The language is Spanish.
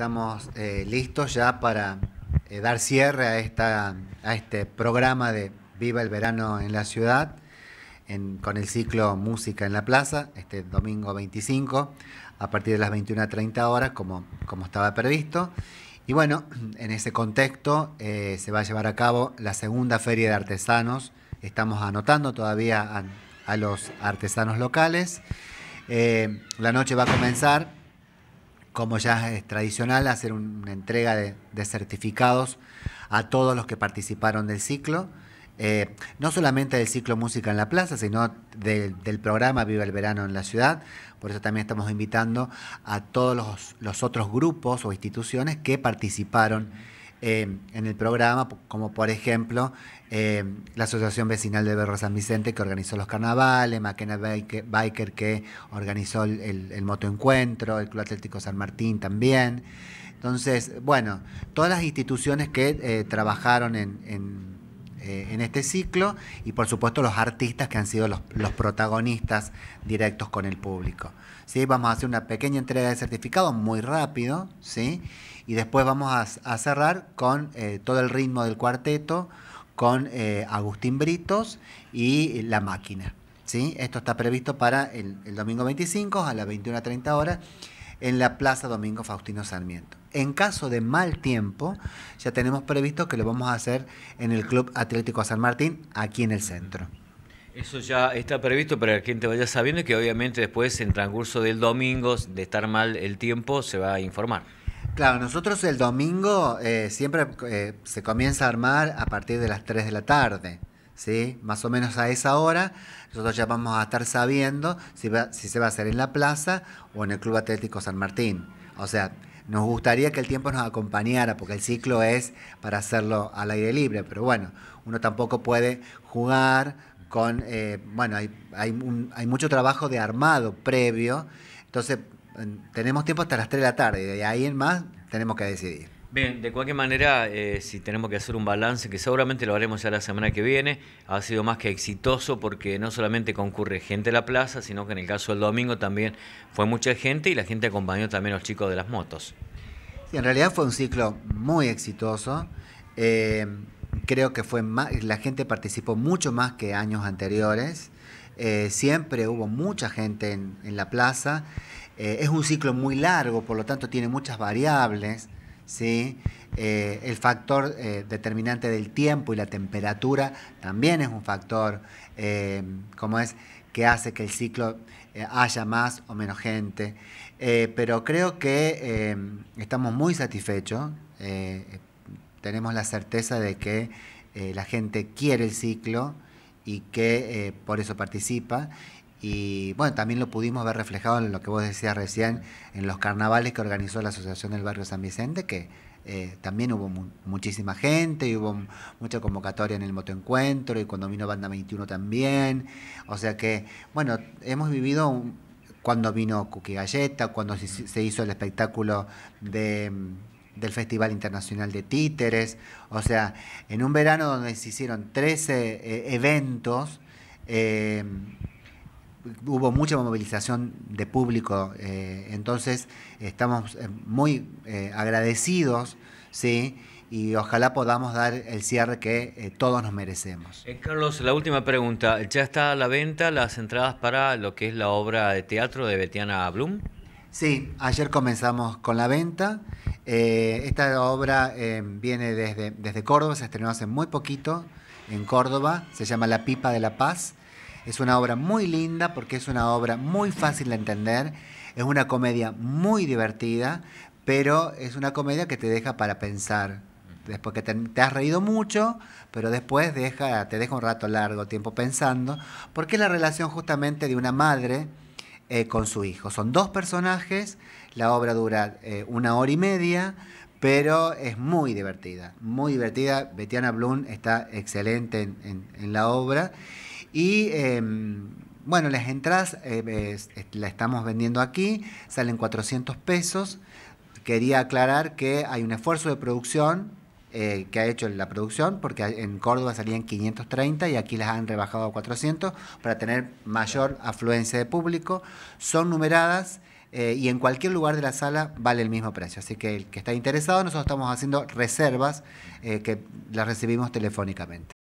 Estamos eh, listos ya para eh, dar cierre a, esta, a este programa de Viva el Verano en la Ciudad, con el ciclo Música en la Plaza, este domingo 25, a partir de las 21.30 horas, como, como estaba previsto. Y bueno, en ese contexto eh, se va a llevar a cabo la segunda feria de artesanos. Estamos anotando todavía a los artesanos locales. la noche va a comenzar como ya es tradicional, hacer una entrega de, certificados a todos los que participaron del ciclo, eh, no solamente del ciclo Música en la Plaza, sino del programa Viva el Verano en la Ciudad. Por eso también estamos invitando a todos los otros grupos o instituciones que participaron eh, en el programa, como por ejemplo eh, la Asociación Vecinal de Berro San Vicente que organizó los carnavales, McKenna Biker que organizó el, el motoencuentro, el Club Atlético San Martín también. Entonces, bueno, todas las instituciones que eh, trabajaron en eh, en este ciclo y por supuesto los artistas que han sido los, protagonistas directos con el público. ¿sí? Vamos a hacer una pequeña entrega de certificado muy rápido ¿sí? y después vamos a, cerrar con eh, todo el ritmo del cuarteto, con eh, Agustín Britos y La Máquina. ¿sí? Esto está previsto para el, el domingo 25 a las 21.30 horas en la Plaza Domingo Faustino Sarmiento. En caso de mal tiempo, ya tenemos previsto que lo vamos a hacer en el Club Atlético San Martín, aquí en el centro. Eso ya está previsto para que te gente vaya sabiendo que obviamente después en transcurso del domingo, de estar mal el tiempo, se va a informar. Claro, nosotros el domingo eh, siempre eh, se comienza a armar a partir de las 3 de la tarde. ¿sí? Más o menos a esa hora, nosotros ya vamos a estar sabiendo si, se va a hacer en la plaza o en el Club Atlético San Martín. O sea, nos gustaría que el tiempo nos acompañara, porque el ciclo es para hacerlo al aire libre, pero bueno, uno tampoco puede jugar con, eh, bueno, hay, hay, hay, mucho trabajo de armado previo, entonces tenemos tiempo hasta las 3 de la tarde, y de ahí en más tenemos que decidir. Bien, de cualquier manera, eh, si tenemos que hacer un balance, que seguramente lo haremos ya la semana que viene, ha sido más que exitoso porque no solamente concurre gente a la plaza, sino que en el caso del domingo también fue mucha gente y la gente acompañó también a los chicos de las motos. en realidad fue un ciclo muy exitoso. Eh, creo que fue más, la gente participó mucho más que años anteriores. Eh, siempre hubo mucha gente en la plaza. es un ciclo muy largo, por lo tanto tiene muchas variables ¿sí? Eh, el factor eh, determinante del tiempo y la temperatura también es un factor, eh, como es, que hace que el ciclo haya más o menos gente. pero creo que estamos muy satisfechos, tenemos la certeza de que la gente quiere el ciclo y que por eso participa y bueno, también lo pudimos ver reflejado en lo que vos decías recién, en los carnavales que organizó la Asociación del Barrio San Vicente, que eh, también hubo muchísima gente, y hubo mucha convocatoria en el motoencuentro y cuando vino Banda 21 también. O sea que, bueno, hemos vivido cuando vino Cookie Galleta, cuando se, hizo el espectáculo de, del Festival Internacional de Títeres. O sea, en un verano donde se hicieron 13 eh, eventos. Eh, hubo mucha movilización de público, eh, entonces estamos eh, muy eh, agradecidos, ¿sí? Y ojalá podamos dar el cierre que todos nos merecemos. Carlos, la última pregunta. ¿Ya está a la venta las entradas para lo que es la obra de teatro de Betiana Blum? Sí, ayer comenzamos con la venta. esta obra viene desde Córdoba, se estrenó hace muy poquito en Córdoba, se llama La Pipa de la Paz es una obra muy linda porque es una obra muy fácil de entender, es una comedia muy divertida, pero es una comedia que te deja para pensar. Después que te, has reído mucho, pero después deja, te deja un rato largo tiempo pensando, porque es la relación justamente de una madre eh, con su hijo. Son dos personajes, la obra dura eh, una hora y media, pero es muy divertida, muy divertida. Betiana Blum está excelente en la obra y em, bueno, las entradas eh, la estamos vendiendo aquí, salen 400 pesos. Quería aclarar que hay un esfuerzo de producción eh, que ha hecho la producción, porque en Córdoba salían 530 y aquí las han rebajado a 400 para tener mayor afluencia de público. Son numeradas. Eh, y en cualquier lugar de la sala vale el mismo precio. Así que el que está interesado, nosotros estamos haciendo reservas que las recibimos telefónicamente.